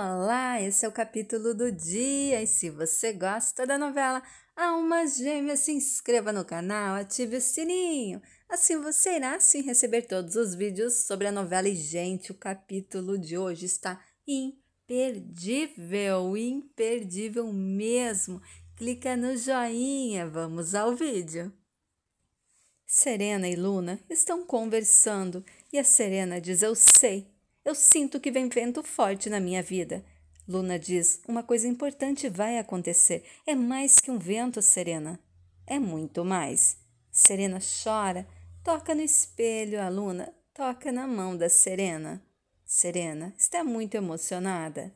Olá, esse é o capítulo do dia e se você gosta da novela Alma Gêmea, se inscreva no canal, ative o sininho. Assim você irá sim receber todos os vídeos sobre a novela e gente, o capítulo de hoje está imperdível, imperdível mesmo. Clica no joinha, vamos ao vídeo. Serena e Luna estão conversando e a Serena diz: "Eu sei eu sinto que vem vento forte na minha vida. Luna diz: Uma coisa importante vai acontecer. É mais que um vento, Serena. É muito mais. Serena chora, toca no espelho, a Luna toca na mão da Serena. Serena está muito emocionada.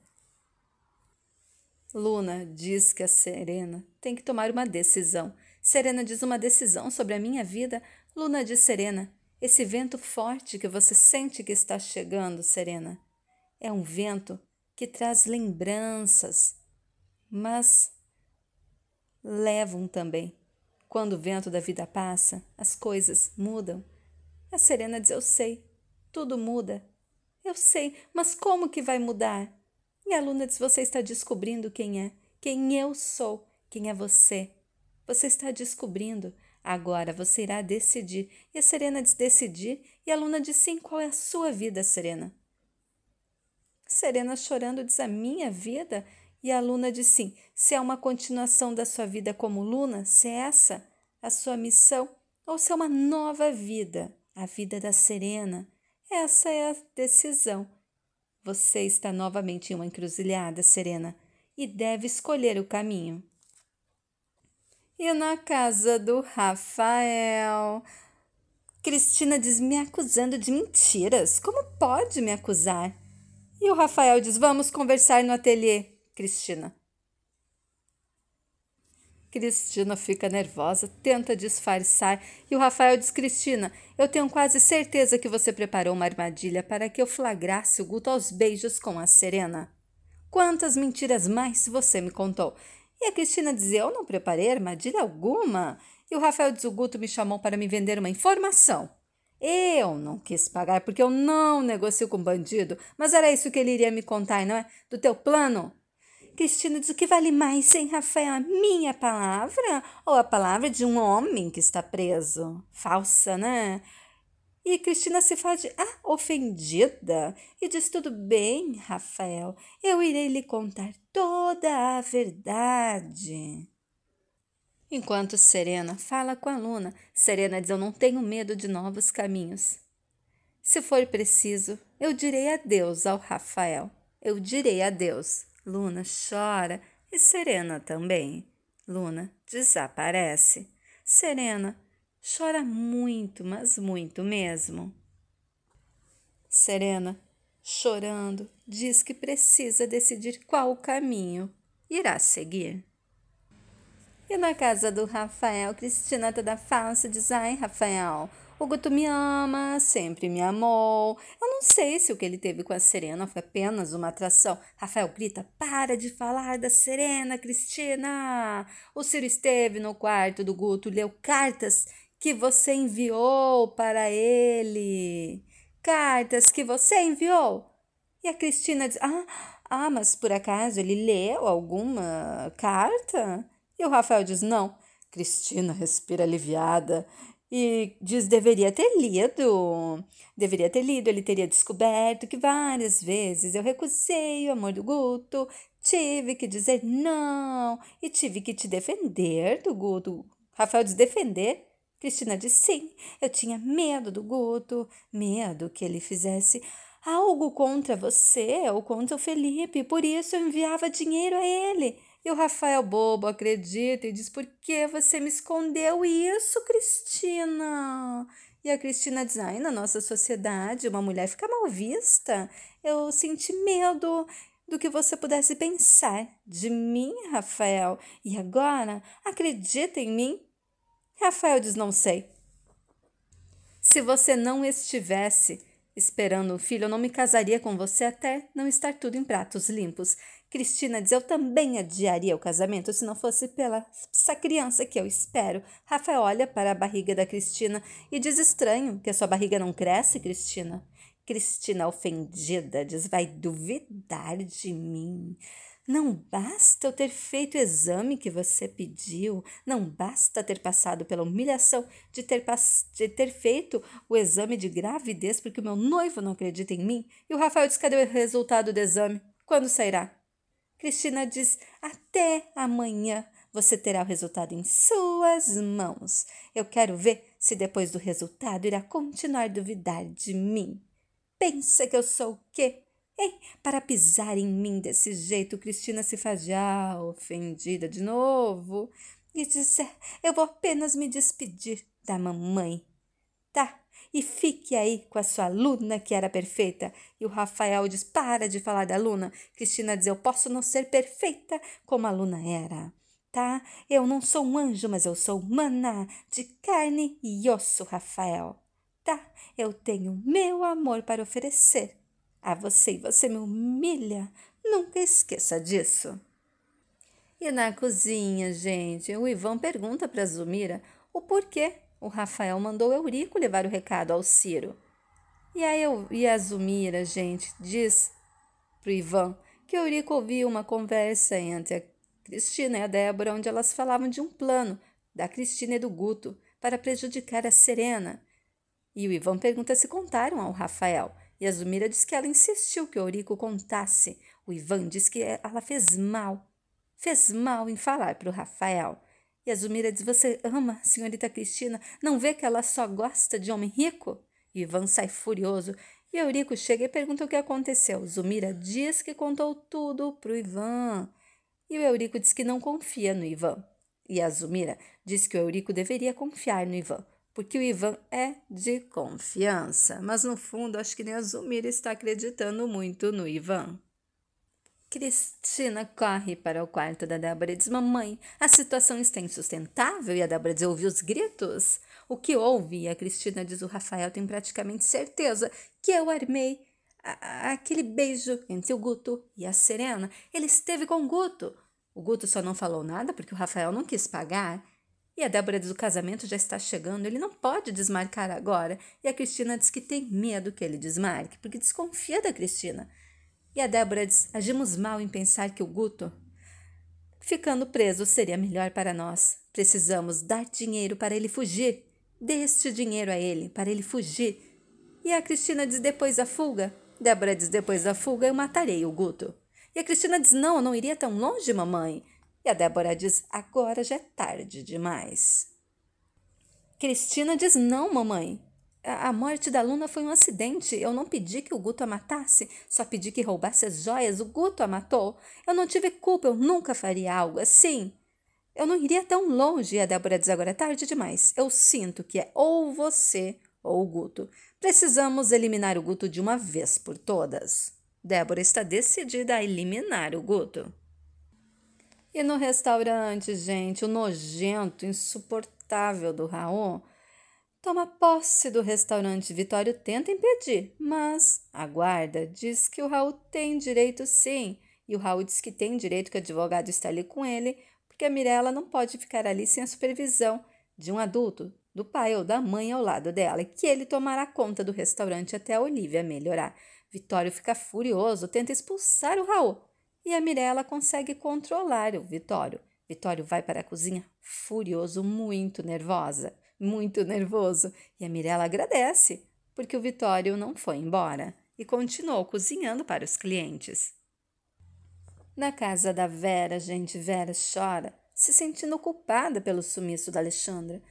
Luna diz que a Serena tem que tomar uma decisão. Serena diz uma decisão sobre a minha vida. Luna diz: Serena, esse vento forte que você sente que está chegando, Serena, é um vento que traz lembranças, mas levam também. Quando o vento da vida passa, as coisas mudam. A Serena diz: Eu sei, tudo muda. Eu sei, mas como que vai mudar? E a aluna diz: Você está descobrindo quem é, quem eu sou, quem é você. Você está descobrindo. Agora você irá decidir. E a Serena diz decidir, e a Luna diz sim, qual é a sua vida, Serena? Serena chorando diz a minha vida, e a Luna diz sim, se é uma continuação da sua vida como Luna, se é essa a sua missão, ou se é uma nova vida, a vida da Serena. Essa é a decisão. Você está novamente em uma encruzilhada, Serena, e deve escolher o caminho. E na casa do Rafael. Cristina diz: me acusando de mentiras. Como pode me acusar? E o Rafael diz: vamos conversar no ateliê, Cristina. Cristina fica nervosa, tenta disfarçar e o Rafael diz: Cristina, eu tenho quase certeza que você preparou uma armadilha para que eu flagrasse o Guto aos beijos com a Serena. Quantas mentiras mais você me contou? E a Cristina dizia: Eu não preparei armadilha alguma. E o Rafael Desuguto me chamou para me vender uma informação. Eu não quis pagar porque eu não negocio com bandido, mas era isso que ele iria me contar, não é? Do teu plano? Cristina diz: O que vale mais, hein, Rafael? A minha palavra ou a palavra de um homem que está preso? Falsa, né? E Cristina se faz ah, ofendida e diz: Tudo bem, Rafael, eu irei lhe contar toda a verdade. Enquanto Serena fala com a Luna, Serena diz: Eu não tenho medo de novos caminhos. Se for preciso, eu direi adeus ao Rafael. Eu direi adeus. Luna chora e Serena também. Luna desaparece. Serena chora muito, mas muito mesmo. Serena, chorando, diz que precisa decidir qual caminho irá seguir. E na casa do Rafael, Cristina toda tá falsa diz: Ai, Rafael, o Guto me ama, sempre me amou. Eu não sei se o que ele teve com a Serena foi apenas uma atração. Rafael grita: Para de falar da Serena, Cristina! O Ciro esteve no quarto do Guto, leu cartas que você enviou para ele. Cartas que você enviou. E a Cristina diz: Ah, ah mas por acaso ele leu alguma carta? E o Rafael diz: Não. Cristina respira aliviada e diz: deveria ter lido. Deveria ter lido, ele teria descoberto que várias vezes eu recusei o amor do Guto, tive que dizer não e tive que te defender do Guto. Rafael diz: defender? Cristina disse sim, eu tinha medo do Guto, medo que ele fizesse algo contra você ou contra o Felipe, por isso eu enviava dinheiro a ele. E o Rafael bobo acredita e diz: Por que você me escondeu isso, Cristina? E a Cristina diz: Ai, na nossa sociedade, uma mulher fica mal vista. Eu senti medo do que você pudesse pensar de mim, Rafael. E agora, acredita em mim Rafael diz: Não sei. Se você não estivesse esperando o filho, eu não me casaria com você até não estar tudo em pratos limpos. Cristina diz: Eu também adiaria o casamento se não fosse pela essa criança que eu espero. Rafael olha para a barriga da Cristina e diz: Estranho que a sua barriga não cresce, Cristina. Cristina, ofendida, diz: Vai duvidar de mim. Não basta eu ter feito o exame que você pediu, não basta ter passado pela humilhação de ter, de ter feito o exame de gravidez porque o meu noivo não acredita em mim. E o Rafael diz: cadê o resultado do exame? Quando sairá? Cristina diz: até amanhã você terá o resultado em suas mãos. Eu quero ver se depois do resultado irá continuar a duvidar de mim. Pensa que eu sou o quê? Ei, para pisar em mim desse jeito, Cristina se fajá, ofendida de novo, e disse: é, Eu vou apenas me despedir da mamãe. Tá, e fique aí com a sua Luna que era perfeita. E o Rafael diz: Para de falar da Luna. Cristina diz: Eu posso não ser perfeita como a Luna era. Tá? Eu não sou um anjo, mas eu sou humana, de carne e osso, Rafael. Tá? Eu tenho meu amor para oferecer a você e você me humilha. Nunca esqueça disso. E na cozinha, gente, o Ivan pergunta para Zumira o porquê o Rafael mandou Eurico levar o recado ao Ciro. E a, Eu, e a Zumira, gente, diz para o Ivan que Eurico ouviu uma conversa entre a Cristina e a Débora, onde elas falavam de um plano da Cristina e do Guto para prejudicar a Serena. E o Ivan pergunta se contaram ao Rafael. E a Zumira diz que ela insistiu que Eurico contasse. O Ivan diz que ela fez mal. Fez mal em falar para o Rafael. E a Zumira diz: Você ama a senhorita Cristina? Não vê que ela só gosta de homem rico? Ivan sai furioso. E Eurico chega e pergunta o que aconteceu. Zumira diz que contou tudo para o Ivan. E o Eurico diz que não confia no Ivan. E a Zumira diz que o Eurico deveria confiar no Ivan, porque o Ivan é de confiança, mas no fundo acho que nem a Zumira está acreditando muito no Ivan. Cristina corre para o quarto da Débora e diz: Mamãe, a situação está insustentável. E a Débora diz: Ouvi os gritos? O que houve? E a Cristina diz: O Rafael tem praticamente certeza que eu armei aquele beijo entre o Guto e a Serena. Ele esteve com o Guto. O Guto só não falou nada porque o Rafael não quis pagar. E a Débora diz: o casamento já está chegando, ele não pode desmarcar agora. E a Cristina diz que tem medo que ele desmarque, porque desconfia da Cristina. E a Débora diz: agimos mal em pensar que o Guto, ficando preso, seria melhor para nós. Precisamos dar dinheiro para ele fugir. Dê este dinheiro a ele, para ele fugir. E a Cristina diz: depois da fuga. Débora diz: depois da fuga eu matarei o Guto. E a Cristina diz: não, eu não iria tão longe, mamãe. E a Débora diz: agora já é tarde demais. Cristina diz: não, mamãe. A morte da Luna foi um acidente. Eu não pedi que o Guto a matasse, só pedi que roubasse as joias. O Guto a matou. Eu não tive culpa, eu nunca faria algo assim. Eu não iria tão longe, a Débora diz agora é tarde demais. Eu sinto que é ou você ou o Guto. Precisamos eliminar o Guto de uma vez por todas. Débora está decidida a eliminar o Guto. E no restaurante, gente, o nojento, insuportável do Raon toma posse do restaurante. Vitório tenta impedir, mas a guarda diz que o Raul tem direito sim. E o Raul diz que tem direito que o advogado está ali com ele, porque a Mirella não pode ficar ali sem a supervisão de um adulto, do pai ou da mãe ao lado dela, e que ele tomará conta do restaurante até a Olivia melhorar. Vitório fica furioso, tenta expulsar o Raul, e a Mirella consegue controlar o Vitório. Vitório vai para a cozinha furioso, muito nervosa, muito nervoso, e a Mirella agradece, porque o Vitório não foi embora e continuou cozinhando para os clientes. Na casa da Vera, gente, Vera chora, se sentindo culpada pelo sumiço da Alexandra.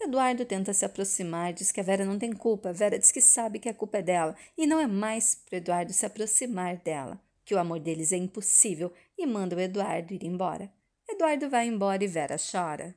Eduardo tenta se aproximar, diz que a Vera não tem culpa. Vera diz que sabe que a culpa é dela e não é mais para Eduardo se aproximar dela que o amor deles é impossível e manda o Eduardo ir embora. Eduardo vai embora e Vera chora.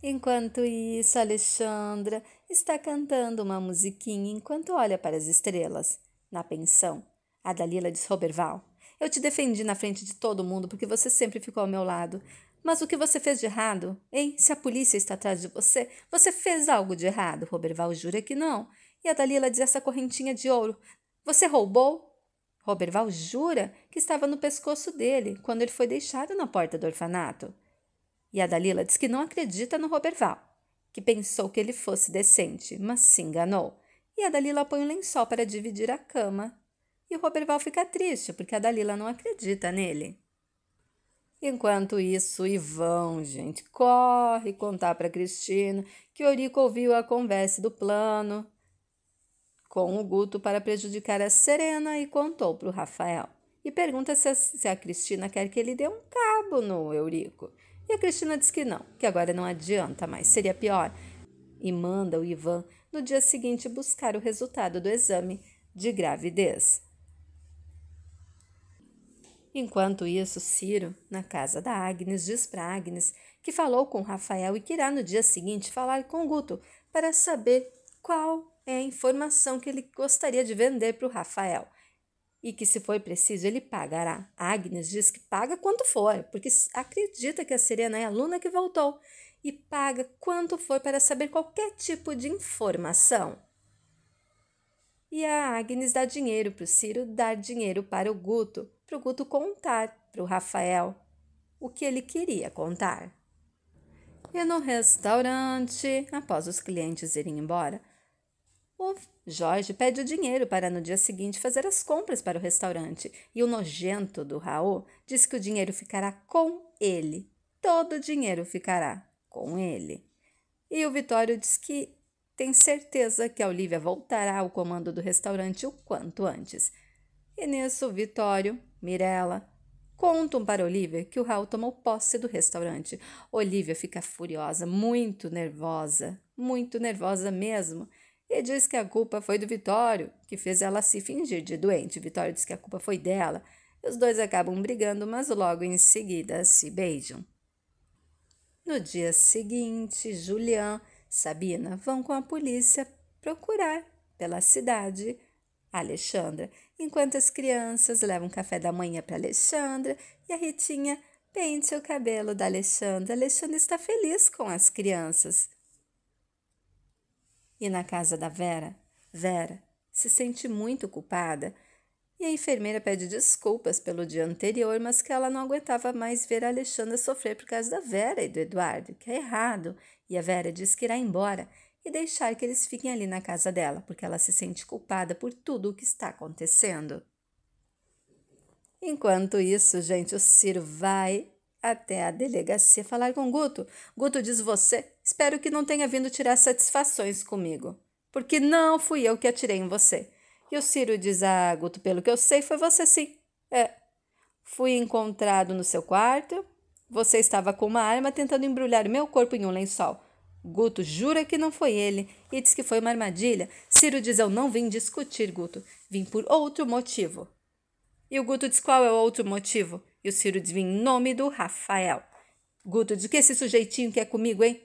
Enquanto isso, Alexandra está cantando uma musiquinha enquanto olha para as estrelas. Na pensão, a Dalila diz Roberval: Eu te defendi na frente de todo mundo porque você sempre ficou ao meu lado. Mas o que você fez de errado? Hein? Se a polícia está atrás de você, você fez algo de errado. Roberval jura que não. E a Dalila diz essa correntinha de ouro. Você roubou? Roberval jura que estava no pescoço dele quando ele foi deixado na porta do orfanato. E a Dalila diz que não acredita no Roberval, que pensou que ele fosse decente, mas se enganou. E a Dalila põe um lençol para dividir a cama. E o Roberval fica triste porque a Dalila não acredita nele. Enquanto isso, Ivão, gente, corre contar para Cristina que Eurico ouviu a conversa do plano com o Guto para prejudicar a Serena e contou para o Rafael. E pergunta se a, se a Cristina quer que ele dê um cabo no Eurico. E a Cristina diz que não, que agora não adianta mais, seria pior. E manda o Ivan no dia seguinte buscar o resultado do exame de gravidez. Enquanto isso, Ciro, na casa da Agnes, diz para Agnes que falou com Rafael e que irá no dia seguinte falar com Guto para saber qual é a informação que ele gostaria de vender para o Rafael. E que, se for preciso, ele pagará. A Agnes diz que paga quanto for, porque acredita que a Serena é a aluna que voltou e paga quanto for para saber qualquer tipo de informação. E a Agnes dá dinheiro para o Ciro dar dinheiro para o Guto, para o Guto contar para o Rafael o que ele queria contar. E no restaurante, após os clientes irem embora, o Jorge pede o dinheiro para no dia seguinte fazer as compras para o restaurante e o nojento do Raul diz que o dinheiro ficará com ele. Todo o dinheiro ficará com ele. E o Vitório diz que tem certeza que a Olivia voltará ao comando do restaurante o quanto antes. E nisso, o Vitório, Mirella, contam para Olivia que o Raul tomou posse do restaurante. Olivia fica furiosa, muito nervosa, muito nervosa mesmo e diz que a culpa foi do Vitório, que fez ela se fingir de doente. Vitório diz que a culpa foi dela. E os dois acabam brigando, mas logo em seguida se beijam. No dia seguinte, Julian e Sabina vão com a polícia procurar pela cidade Alexandra, enquanto as crianças levam café da manhã para Alexandra e a Ritinha pente o cabelo da Alexandra. Alexandra está feliz com as crianças. E na casa da Vera, Vera se sente muito culpada e a enfermeira pede desculpas pelo dia anterior, mas que ela não aguentava mais ver a Alexandra sofrer por causa da Vera e do Eduardo, que é errado. E a Vera diz que irá embora e deixar que eles fiquem ali na casa dela, porque ela se sente culpada por tudo o que está acontecendo. Enquanto isso, gente, o Ciro vai até a delegacia falar com Guto. Guto diz: Você Espero que não tenha vindo tirar satisfações comigo, porque não fui eu que atirei em você. E o Ciro diz: Ah, Guto, pelo que eu sei, foi você sim. É. Fui encontrado no seu quarto. Você estava com uma arma tentando embrulhar meu corpo em um lençol. Guto jura que não foi ele e diz que foi uma armadilha. Ciro diz: Eu não vim discutir, Guto. Vim por outro motivo. E o Guto diz: Qual é o outro motivo? E o Ciro diz: Vim em nome do Rafael. Guto diz: Que esse sujeitinho quer é comigo, hein?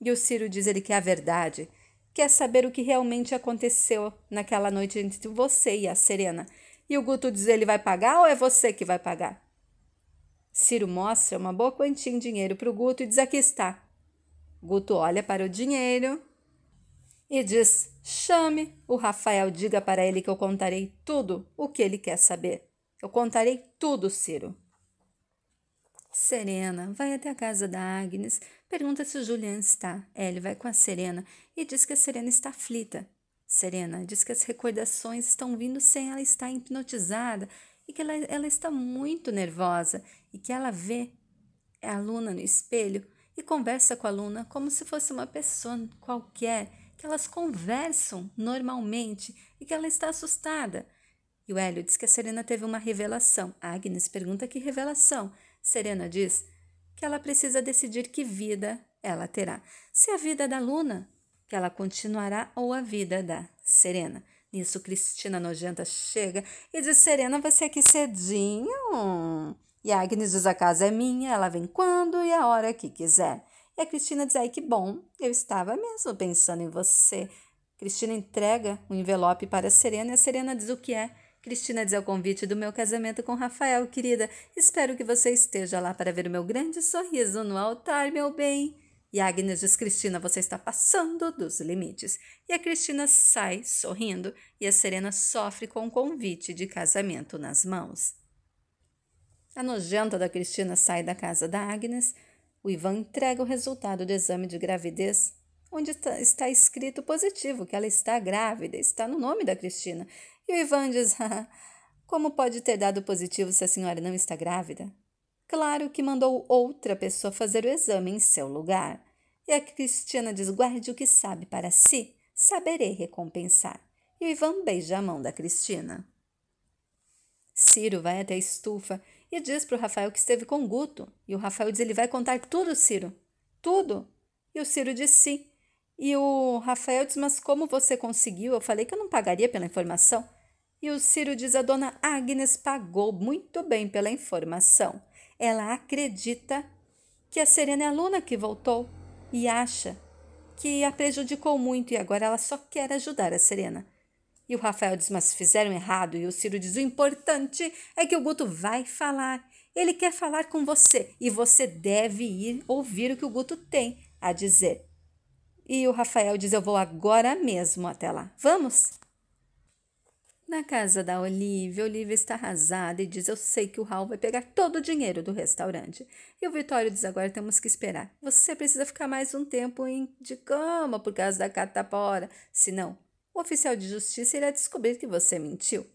E o Ciro diz ele que é a verdade. Quer saber o que realmente aconteceu naquela noite entre você e a Serena. E o Guto diz ele vai pagar ou é você que vai pagar? Ciro mostra uma boa quantia em dinheiro para o Guto e diz aqui está. Guto olha para o dinheiro e diz: Chame, o Rafael diga para ele que eu contarei tudo o que ele quer saber. Eu contarei tudo, Ciro. Serena vai até a casa da Agnes, Pergunta se Julian está. É, Ellie vai com a Serena e diz que a Serena está aflita. Serena diz que as recordações estão vindo sem ela estar hipnotizada e que ela, ela está muito nervosa e que ela vê a Luna no espelho e conversa com a Luna como se fosse uma pessoa qualquer, que elas conversam normalmente e que ela está assustada. E o Hélio diz que a Serena teve uma revelação. A Agnes pergunta que revelação. Serena diz que ela precisa decidir que vida ela terá. Se a vida é da Luna, que ela continuará, ou a vida é da Serena. Nisso, Cristina Nojenta chega e diz: Serena, você aqui cedinho? E a Agnes diz: a casa é minha, ela vem quando e a hora que quiser. E a Cristina diz: ai, que bom, eu estava mesmo pensando em você. Cristina entrega um envelope para a Serena e a Serena diz o que é Cristina diz ao convite do meu casamento com Rafael, querida. Espero que você esteja lá para ver o meu grande sorriso no altar, meu bem. E Agnes diz: Cristina, você está passando dos limites. E a Cristina sai sorrindo e a Serena sofre com o convite de casamento nas mãos. A nojenta da Cristina sai da casa da Agnes. O Ivan entrega o resultado do exame de gravidez onde está escrito positivo, que ela está grávida, está no nome da Cristina. E o Ivan diz: Como pode ter dado positivo se a senhora não está grávida? Claro que mandou outra pessoa fazer o exame em seu lugar. E a Cristina diz: Guarde o que sabe para si, saberei recompensar. E o Ivan beija a mão da Cristina. Ciro vai até a estufa e diz para o Rafael que esteve com Guto. E o Rafael diz: Ele vai contar tudo, Ciro. Tudo. E o Ciro diz: Sim, e o Rafael diz: Mas como você conseguiu? Eu falei que eu não pagaria pela informação. E o Ciro diz: A dona Agnes pagou muito bem pela informação. Ela acredita que a Serena é a aluna que voltou e acha que a prejudicou muito e agora ela só quer ajudar a Serena. E o Rafael diz: Mas fizeram errado. E o Ciro diz: O importante é que o Guto vai falar. Ele quer falar com você e você deve ir ouvir o que o Guto tem a dizer. E o Rafael diz: Eu vou agora mesmo até lá. Vamos? Na casa da Olivia, Olivia está arrasada e diz: Eu sei que o Raul vai pegar todo o dinheiro do restaurante. E o Vitório diz: Agora temos que esperar. Você precisa ficar mais um tempo de cama por causa da catapora. Senão, o oficial de justiça irá descobrir que você mentiu.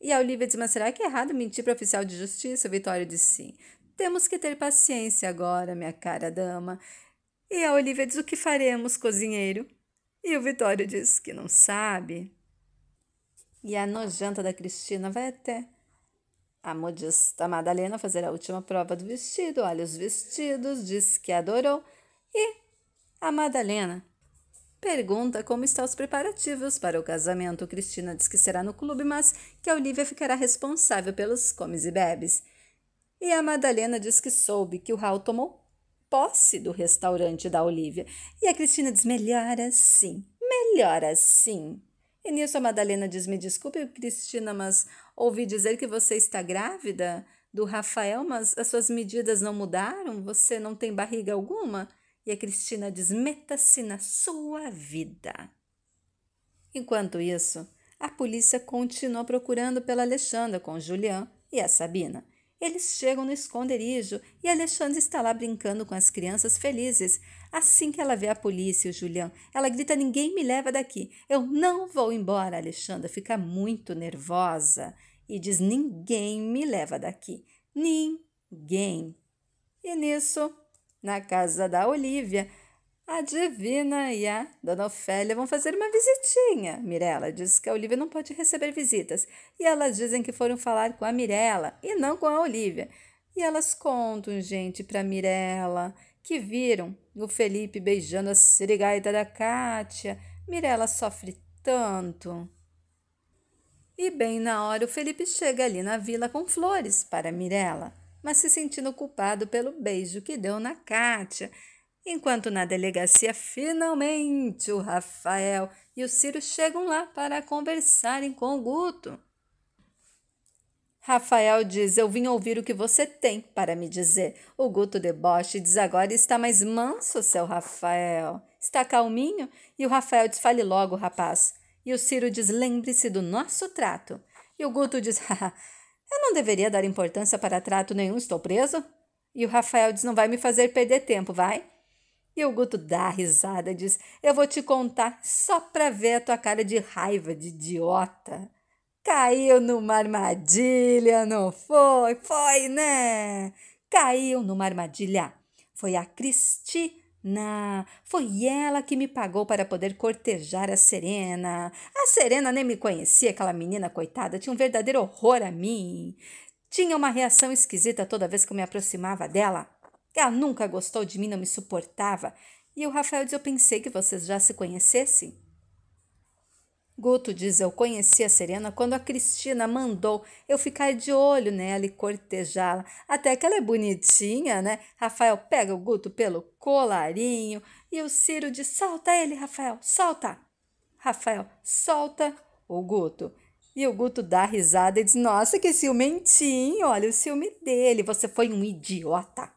E a Olivia diz: Mas será que é errado mentir para o oficial de justiça? O Vitório diz: Sim. Temos que ter paciência agora, minha cara dama. E a Olivia diz: O que faremos, cozinheiro? E o Vitório diz que não sabe. E a nojenta da Cristina vai até a modista Madalena fazer a última prova do vestido, olha os vestidos, diz que adorou. E a Madalena pergunta como estão os preparativos para o casamento. Cristina diz que será no clube, mas que a Olivia ficará responsável pelos comes e bebes. E a Madalena diz que soube que o Raul tomou posse do restaurante da Olivia. E a Cristina diz: melhor assim, melhor assim. E nisso a Madalena diz: me desculpe, Cristina, mas ouvi dizer que você está grávida do Rafael, mas as suas medidas não mudaram, você não tem barriga alguma? E a Cristina diz: meta-se na sua vida. Enquanto isso, a polícia continua procurando pela Alexandra com Julian e a Sabina. Eles chegam no esconderijo e Alexandre está lá brincando com as crianças felizes. Assim que ela vê a polícia, o Julião, ela grita: Ninguém me leva daqui. Eu não vou embora. Alexandra fica muito nervosa e diz: Ninguém me leva daqui. Ninguém. E nisso, na casa da Olivia, a Divina e a Dona Ofélia vão fazer uma visitinha. Mirella diz que a Olivia não pode receber visitas. E elas dizem que foram falar com a Mirella e não com a Olivia. E elas contam, gente, para Mirella que viram o Felipe beijando a sirigaita da Cátia. Mirella sofre tanto. E bem na hora o Felipe chega ali na vila com flores para Mirella, mas se sentindo culpado pelo beijo que deu na Cátia. Enquanto na delegacia, finalmente, o Rafael e o Ciro chegam lá para conversarem com o Guto. Rafael diz: Eu vim ouvir o que você tem para me dizer. O Guto deboche diz: Agora está mais manso, seu Rafael. Está calminho? E o Rafael diz: Fale logo, rapaz. E o Ciro diz: Lembre-se do nosso trato. E o Guto diz: eu não deveria dar importância para trato nenhum, estou preso. E o Rafael diz: Não vai me fazer perder tempo, vai? E o Guto dá risada, diz: Eu vou te contar só para ver a tua cara de raiva, de idiota. Caiu numa armadilha, não foi? Foi, né? Caiu numa armadilha. Foi a Cristina. Foi ela que me pagou para poder cortejar a Serena. A Serena nem me conhecia, aquela menina coitada, tinha um verdadeiro horror a mim. Tinha uma reação esquisita toda vez que eu me aproximava dela. Ela nunca gostou de mim, não me suportava. E o Rafael diz: Eu pensei que vocês já se conhecessem. Guto diz: Eu conheci a Serena quando a Cristina mandou eu ficar de olho nela e cortejá-la. Até que ela é bonitinha, né? Rafael pega o Guto pelo colarinho e o Ciro diz: Solta ele, Rafael, solta. Rafael solta o Guto. E o Guto dá risada e diz: Nossa, que ciumentinho, olha o ciúme dele, você foi um idiota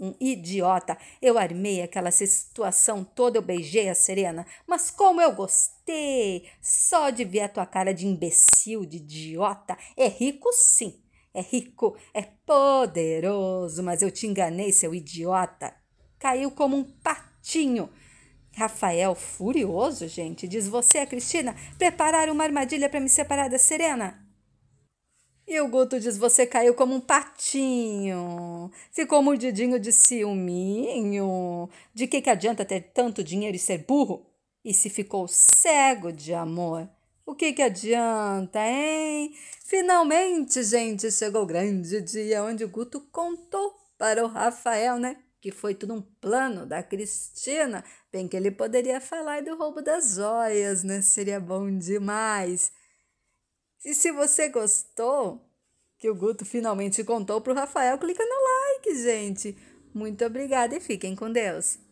um idiota. Eu armei aquela situação toda, eu beijei a Serena, mas como eu gostei! Só de ver a tua cara de imbecil, de idiota. É rico, sim. É rico, é poderoso, mas eu te enganei, seu idiota. Caiu como um patinho. Rafael, furioso, gente, diz: Você, Cristina, preparar uma armadilha para me separar da Serena? E o Guto diz: Você caiu como um patinho. Ficou mordidinho de ciúminho. De que, que adianta ter tanto dinheiro e ser burro? E se ficou cego de amor? O que, que adianta, hein? Finalmente, gente, chegou o grande dia onde o Guto contou para o Rafael, né? Que foi tudo um plano da Cristina. Bem que ele poderia falar do roubo das joias, né? Seria bom demais. E se você gostou, que o Guto finalmente contou para o Rafael, clica no like, gente. Muito obrigada e fiquem com Deus.